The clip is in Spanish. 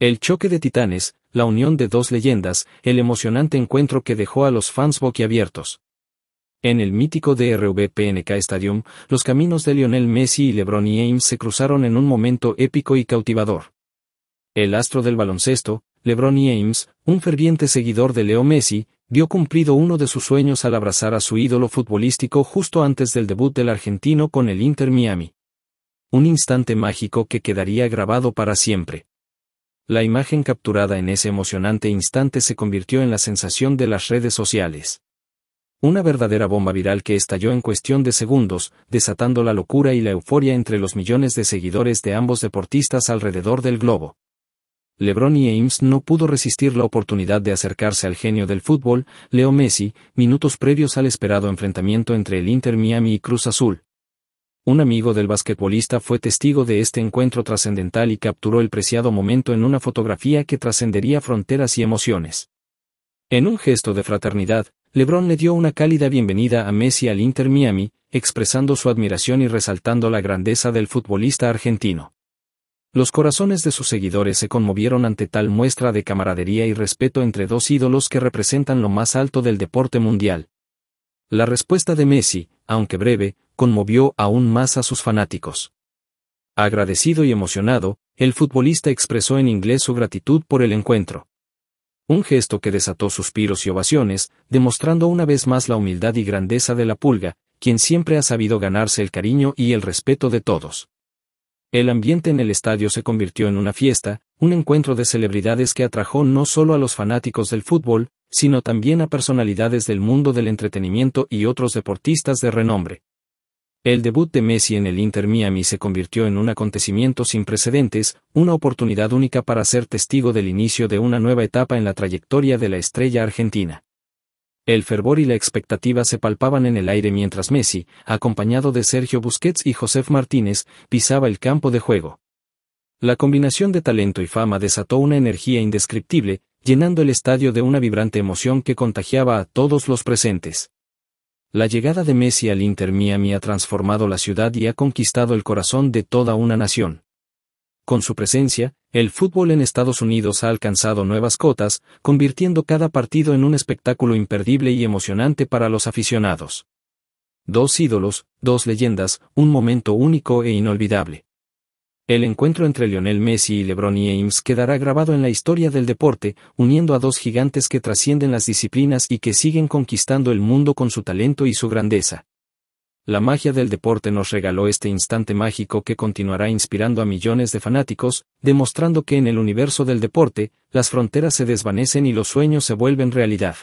El choque de titanes, la unión de dos leyendas, el emocionante encuentro que dejó a los fans boquiabiertos. En el mítico DRV PNK Stadium, los caminos de Lionel Messi y LeBron James se cruzaron en un momento épico y cautivador. El astro del baloncesto, LeBron James, un ferviente seguidor de Leo Messi, vio cumplido uno de sus sueños al abrazar a su ídolo futbolístico justo antes del debut del argentino con el Inter Miami. Un instante mágico que quedaría grabado para siempre. La imagen capturada en ese emocionante instante se convirtió en la sensación de las redes sociales. Una verdadera bomba viral que estalló en cuestión de segundos, desatando la locura y la euforia entre los millones de seguidores de ambos deportistas alrededor del globo. LeBron y Ames no pudo resistir la oportunidad de acercarse al genio del fútbol, Leo Messi, minutos previos al esperado enfrentamiento entre el Inter Miami y Cruz Azul, un amigo del basquetbolista fue testigo de este encuentro trascendental y capturó el preciado momento en una fotografía que trascendería fronteras y emociones. En un gesto de fraternidad, LeBron le dio una cálida bienvenida a Messi al Inter Miami, expresando su admiración y resaltando la grandeza del futbolista argentino. Los corazones de sus seguidores se conmovieron ante tal muestra de camaradería y respeto entre dos ídolos que representan lo más alto del deporte mundial. La respuesta de Messi, aunque breve, conmovió aún más a sus fanáticos. Agradecido y emocionado, el futbolista expresó en inglés su gratitud por el encuentro. Un gesto que desató suspiros y ovaciones, demostrando una vez más la humildad y grandeza de la pulga, quien siempre ha sabido ganarse el cariño y el respeto de todos. El ambiente en el estadio se convirtió en una fiesta, un encuentro de celebridades que atrajo no solo a los fanáticos del fútbol, sino también a personalidades del mundo del entretenimiento y otros deportistas de renombre. El debut de Messi en el Inter Miami se convirtió en un acontecimiento sin precedentes, una oportunidad única para ser testigo del inicio de una nueva etapa en la trayectoria de la estrella argentina. El fervor y la expectativa se palpaban en el aire mientras Messi, acompañado de Sergio Busquets y Josef Martínez, pisaba el campo de juego. La combinación de talento y fama desató una energía indescriptible, llenando el estadio de una vibrante emoción que contagiaba a todos los presentes. La llegada de Messi al Inter Miami ha transformado la ciudad y ha conquistado el corazón de toda una nación. Con su presencia, el fútbol en Estados Unidos ha alcanzado nuevas cotas, convirtiendo cada partido en un espectáculo imperdible y emocionante para los aficionados. Dos ídolos, dos leyendas, un momento único e inolvidable. El encuentro entre Lionel Messi y LeBron James quedará grabado en la historia del deporte, uniendo a dos gigantes que trascienden las disciplinas y que siguen conquistando el mundo con su talento y su grandeza. La magia del deporte nos regaló este instante mágico que continuará inspirando a millones de fanáticos, demostrando que en el universo del deporte, las fronteras se desvanecen y los sueños se vuelven realidad.